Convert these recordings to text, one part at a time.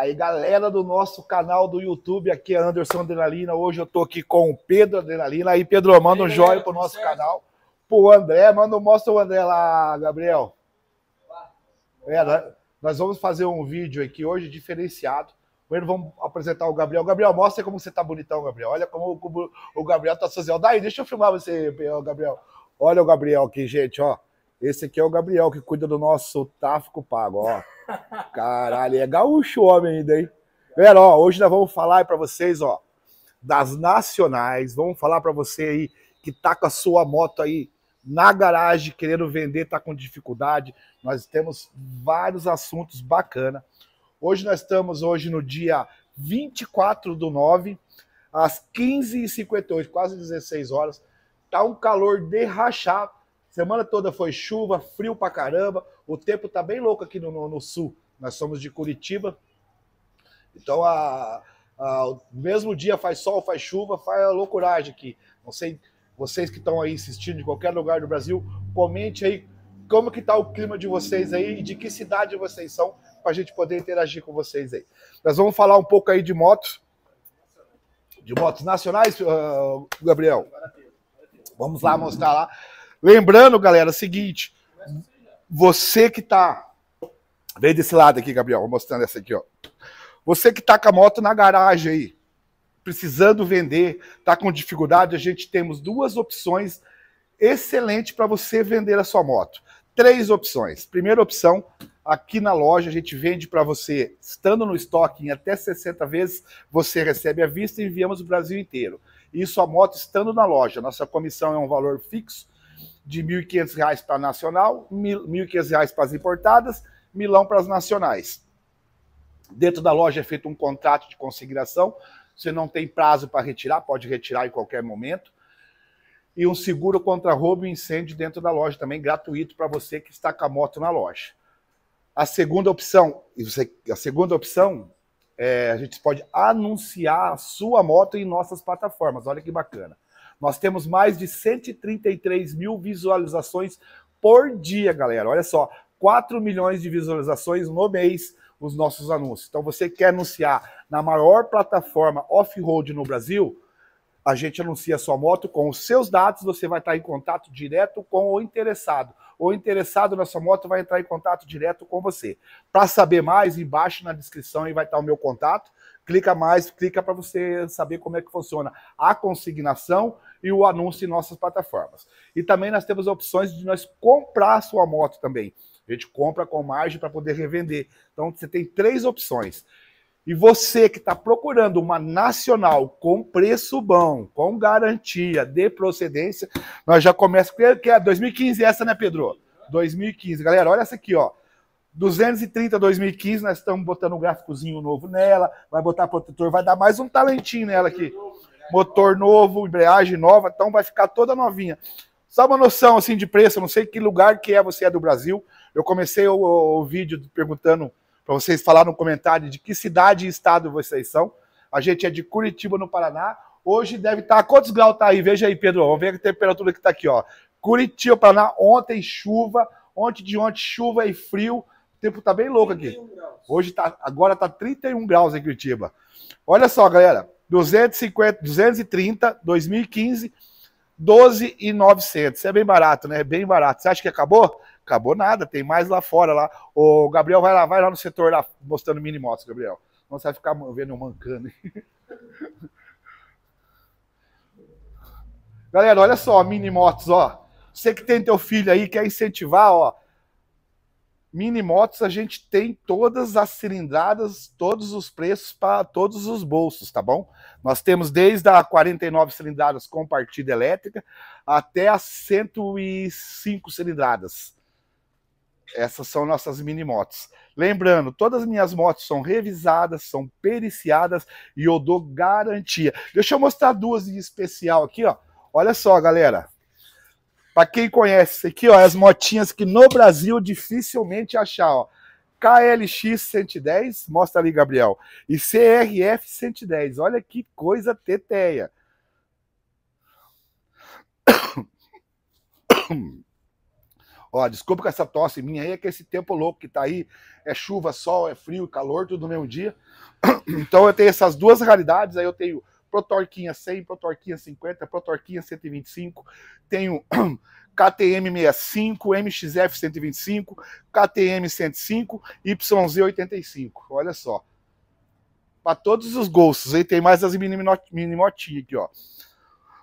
Aí, galera do nosso canal do YouTube, aqui é Anderson Adrenalina. Hoje eu tô aqui com o Pedro Adrenalina. Aí, Pedro, manda um joinha pro nosso certo. canal. Pro André, manda, mostra o André lá, Gabriel. É, nós vamos fazer um vídeo aqui hoje diferenciado. Primeiro vamos apresentar o Gabriel. Gabriel, mostra como você tá bonitão, Gabriel. Olha como, como o Gabriel tá sozinho. Daí, deixa eu filmar você, Gabriel. Olha o Gabriel aqui, gente, ó. Esse aqui é o Gabriel, que cuida do nosso tráfico pago, ó. Caralho, é gaúcho o homem ainda, hein? Galera, ó, hoje nós vamos falar para vocês, ó, das nacionais. Vamos falar para você aí que tá com a sua moto aí na garagem, querendo vender, tá com dificuldade. Nós temos vários assuntos bacana. Hoje nós estamos hoje no dia 24 do 9, às 15h58, quase 16 horas. Tá um calor de rachar Semana toda foi chuva, frio pra caramba. O tempo tá bem louco aqui no, no, no sul. Nós somos de Curitiba. Então, a, a, o mesmo dia faz sol, faz chuva, faz a loucuragem aqui. Não sei, vocês que estão aí assistindo de qualquer lugar do Brasil, comente aí como que tá o clima de vocês aí e de que cidade vocês são para a gente poder interagir com vocês aí. Nós vamos falar um pouco aí de motos. De motos nacionais, uh, Gabriel? Vamos lá mostrar lá Lembrando, galera, o seguinte: você que tá. Vem desse lado aqui, Gabriel, vou mostrando essa aqui, ó. Você que tá com a moto na garagem aí, precisando vender, tá com dificuldade, a gente temos duas opções excelentes para você vender a sua moto. Três opções. Primeira opção, aqui na loja a gente vende para você, estando no estoque em até 60 vezes, você recebe à vista e enviamos o Brasil inteiro. Isso a moto estando na loja. Nossa comissão é um valor fixo de R$ 1.500 para a nacional, R$ 1.500 para as importadas, Milão para as nacionais. Dentro da loja é feito um contrato de consignação, você não tem prazo para retirar, pode retirar em qualquer momento. E um seguro contra roubo e incêndio dentro da loja também, gratuito para você que está com a moto na loja. A segunda opção, a segunda opção é, a gente pode anunciar a sua moto em nossas plataformas. Olha que bacana. Nós temos mais de 133 mil visualizações por dia, galera. Olha só, 4 milhões de visualizações no mês os nossos anúncios. Então, você quer anunciar na maior plataforma off-road no Brasil? A gente anuncia a sua moto com os seus dados, você vai estar em contato direto com o interessado. O interessado na sua moto vai entrar em contato direto com você. Para saber mais, embaixo na descrição vai estar o meu contato. Clica mais, clica para você saber como é que funciona a consignação e o anúncio em nossas plataformas. E também nós temos opções de nós comprar a sua moto também. A gente compra com margem para poder revender. Então você tem três opções. E você que está procurando uma nacional com preço bom, com garantia de procedência, nós já começa que é 2015 é, essa, né, Pedro? 2015. Galera, olha essa aqui, ó. 230 2015, nós estamos botando um gráficozinho novo nela, vai botar protetor, vai dar mais um talentinho nela aqui motor novo, embreagem nova, então vai ficar toda novinha. Só uma noção assim de preço, não sei que lugar que é, você é do Brasil. Eu comecei o, o, o vídeo perguntando para vocês falar no comentário de que cidade e estado vocês são. A gente é de Curitiba, no Paraná. Hoje deve estar. Tá, quantos graus tá aí? Veja aí, Pedro. Vamos ver a temperatura que tá aqui, ó. Curitiba, Paraná, ontem chuva, ontem de ontem chuva e frio. O tempo tá bem louco aqui. Hoje tá, agora tá 31 graus em Curitiba. Olha só, galera. 250, 230, 2015, 12 e 900. É bem barato, né? É bem barato. Você acha que acabou? Acabou nada, tem mais lá fora lá. O Gabriel vai lá, vai lá no setor lá mostrando mini motos, Gabriel. Não vai ficar vendo eu mancando. Galera, olha só, mini motos, ó. Você que tem teu filho aí, quer incentivar, ó mini motos a gente tem todas as cilindradas, todos os preços para todos os bolsos, tá bom? Nós temos desde a 49 cilindradas com partida elétrica até as 105 cilindradas. Essas são nossas mini motos. Lembrando, todas as minhas motos são revisadas, são periciadas e eu dou garantia. Deixa eu mostrar duas em especial aqui, ó. Olha só, galera. Para quem conhece, isso aqui ó, as motinhas que no Brasil dificilmente achar. Ó. KLX 110, mostra ali, Gabriel. E CRF 110. Olha que coisa teteia. ó, desculpa com essa tosse minha aí, é que esse tempo louco que tá aí é chuva, sol, é frio, calor, tudo no mesmo dia. então eu tenho essas duas realidades. Aí eu tenho Protorquinha 100, Protorquinha 50, Protorquinha 125, tenho KTM 65, MXF 125, KTM 105, YZ 85. Olha só. Para todos os gostos, aí tem mais as mini motinhas aqui, ó.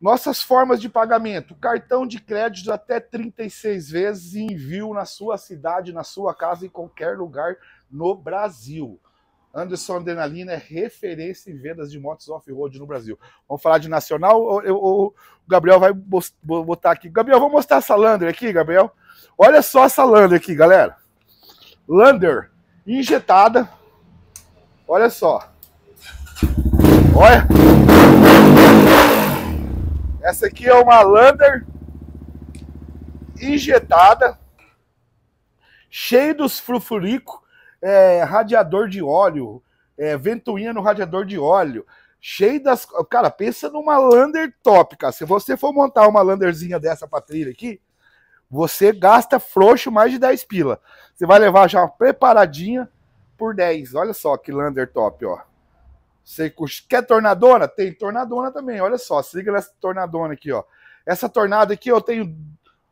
Nossas formas de pagamento: cartão de crédito até 36 vezes e envio na sua cidade, na sua casa, em qualquer lugar no Brasil. Anderson Adrenalina é referência em vendas de motos off-road no Brasil. Vamos falar de nacional ou, ou, ou, o Gabriel vai botar aqui? Gabriel, vou mostrar essa Lander aqui, Gabriel. Olha só essa Lander aqui, galera. Lander injetada. Olha só. Olha. Essa aqui é uma Lander injetada, cheia dos frufuricos é, radiador de óleo, é, ventoinha no radiador de óleo, cheio das. Cara, pensa numa lander top, cara. Se você for montar uma landerzinha dessa pra trilha aqui, você gasta frouxo mais de 10 pila. Você vai levar já uma preparadinha por 10. Olha só que lander top, ó. Você quer tornadona? Tem tornadona também. Olha só, se liga nessa tornadona aqui, ó. Essa tornada aqui eu tenho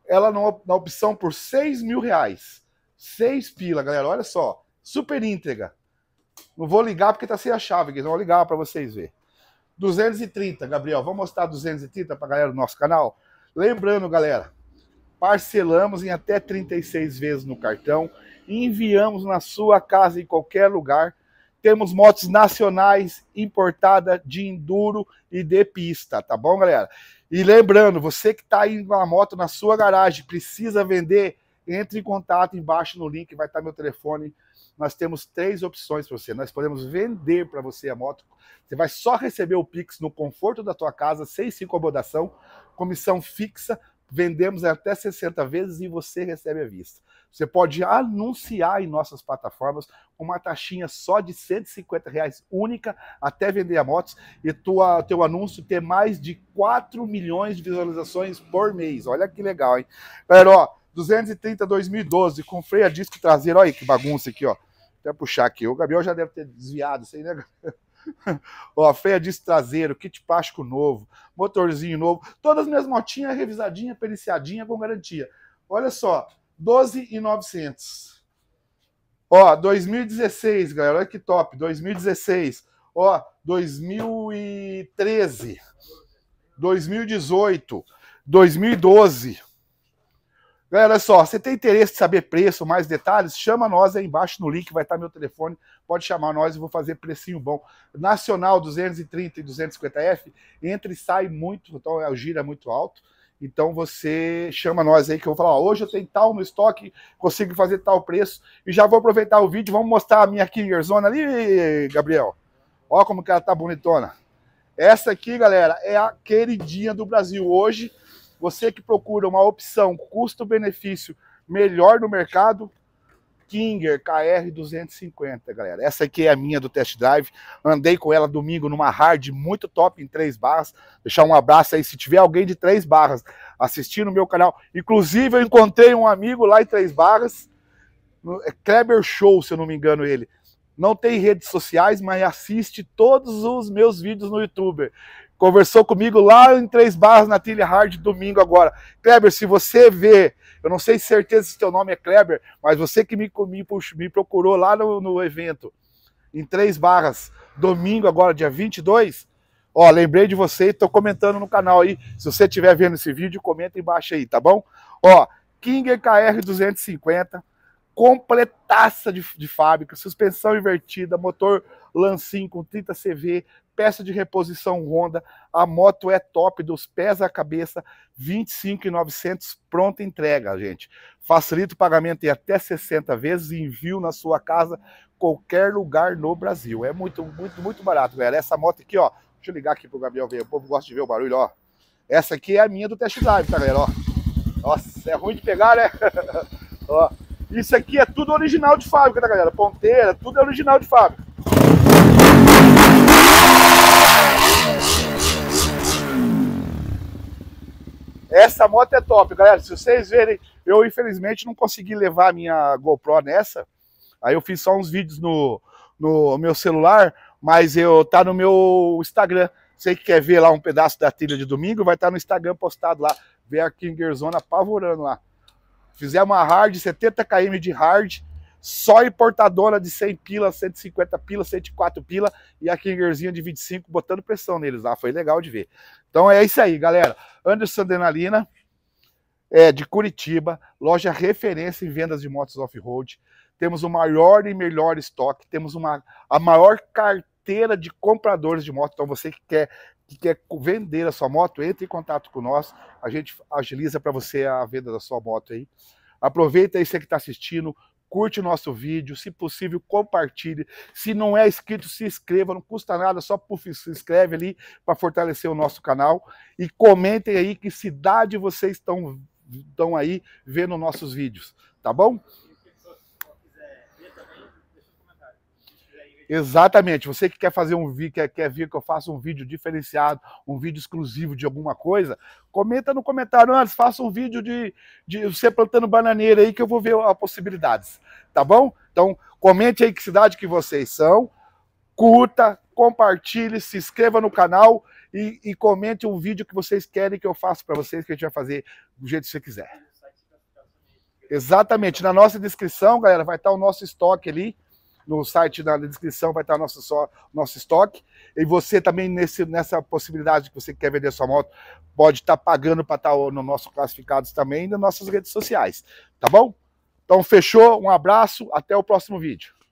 ela na opção por 6 mil reais. 6 pila, galera. Olha só super íntegra. Não vou ligar porque tá sem a chave, que vou ligar para vocês ver. 230, Gabriel, vamos mostrar 230 para galera do nosso canal. Lembrando, galera, parcelamos em até 36 vezes no cartão, enviamos na sua casa em qualquer lugar. Temos motos nacionais importada de enduro e de pista, tá bom, galera? E lembrando, você que está aí com a moto na sua garagem, precisa vender, entre em contato embaixo no link, vai estar tá meu telefone nós temos três opções para você. Nós podemos vender para você a moto. Você vai só receber o Pix no conforto da tua casa, sem se incomodação, comissão fixa, vendemos até 60 vezes e você recebe a vista. Você pode anunciar em nossas plataformas uma taxinha só de 150 reais única até vender a motos e tua, teu anúncio ter mais de 4 milhões de visualizações por mês. Olha que legal, hein? Galera, ó, 230 2012, com freio a disco traseiro. Olha aí, que bagunça aqui, ó. Até puxar aqui. O Gabriel já deve ter desviado isso aí, né? ó, freio a disco traseiro, kit plástico novo, motorzinho novo. Todas as minhas motinhas revisadinha, periciadinha, com garantia. Olha só, 12,900. Ó, 2016, galera, olha que top, 2016. Ó, 2013, 2018, 2012, Galera, olha só, você tem interesse em saber preço, mais detalhes? Chama nós aí embaixo no link, vai estar tá meu telefone. Pode chamar nós e vou fazer precinho bom. Nacional 230 e 250F, entra e sai muito, então é, o giro é muito alto. Então você chama nós aí que eu vou falar, ó, hoje eu tenho tal no estoque, consigo fazer tal preço. E já vou aproveitar o vídeo, vamos mostrar a minha Kingerzona ali, Gabriel. Ó como que ela tá bonitona. Essa aqui, galera, é a queridinha do Brasil hoje. Você que procura uma opção custo-benefício melhor no mercado, Kinger KR250, galera. Essa aqui é a minha do test drive. Andei com ela domingo numa hard muito top em três barras. Deixar um abraço aí se tiver alguém de três barras assistindo o meu canal. Inclusive, eu encontrei um amigo lá em três barras, é Kleber Show, se eu não me engano, ele. Não tem redes sociais, mas assiste todos os meus vídeos no YouTube conversou comigo lá em Três Barras na Trilha Hard domingo agora. Kleber, se você vê, eu não sei certeza se teu nome é Kleber, mas você que me, me, me procurou lá no, no evento em Três Barras, domingo agora, dia 22, Ó, lembrei de você e tô comentando no canal aí. Se você estiver vendo esse vídeo, comenta embaixo aí, tá bom? Ó, King KR 250, completaça de, de fábrica, suspensão invertida, motor Lancinho com 30 CV, peça de reposição Honda, a moto é top dos pés à cabeça, 25,900 pronta entrega, gente. Facilita o pagamento em até 60 vezes e envio na sua casa, qualquer lugar no Brasil. É muito, muito, muito barato, galera. Essa moto aqui, ó, deixa eu ligar aqui pro Gabriel ver, o povo gosta de ver o barulho, ó. Essa aqui é a minha do test drive, tá, galera, ó. Nossa, é ruim de pegar, né? ó, isso aqui é tudo original de fábrica, tá, galera? Ponteira, tudo é original de fábrica. Essa moto é top, galera. Se vocês verem, eu infelizmente não consegui levar a minha GoPro nessa. Aí eu fiz só uns vídeos no, no meu celular, mas eu tá no meu Instagram. Você que quer ver lá um pedaço da trilha de domingo, vai estar tá no Instagram postado lá. Ver a Kingerzona apavorando lá. Fizemos uma hard, 70 km de hard, só importadora de 100 pila, 150 pila, 104 pila e a Kingerzinha de 25 botando pressão neles lá. Foi legal de ver. Então é isso aí, galera. Anderson Denalina, é, de Curitiba, loja referência em vendas de motos off-road. Temos o maior e melhor estoque, temos uma, a maior carteira de compradores de moto. Então você que quer que quer vender a sua moto, entre em contato com nós. A gente agiliza para você a venda da sua moto aí. Aproveita aí você que está assistindo, curte o nosso vídeo, se possível, compartilhe. Se não é inscrito, se inscreva, não custa nada, só puff, se inscreve ali para fortalecer o nosso canal. E comentem aí que cidade vocês estão, estão aí vendo nossos vídeos, tá bom? Exatamente. Você que quer fazer um vídeo, quer, quer ver que eu faça um vídeo diferenciado, um vídeo exclusivo de alguma coisa, comenta no comentário antes, faça um vídeo de, de você plantando bananeira aí que eu vou ver as possibilidades, tá bom? Então, comente aí que cidade que vocês são, curta, compartilhe, se inscreva no canal e, e comente um vídeo que vocês querem que eu faça para vocês, que a gente vai fazer do jeito que você quiser. Exatamente. Na nossa descrição, galera, vai estar o nosso estoque ali no site, na descrição, vai estar nosso, só, nosso estoque. E você também, nesse, nessa possibilidade que você quer vender sua moto, pode estar pagando para estar no nosso Classificados também nas nossas redes sociais, tá bom? Então, fechou, um abraço, até o próximo vídeo.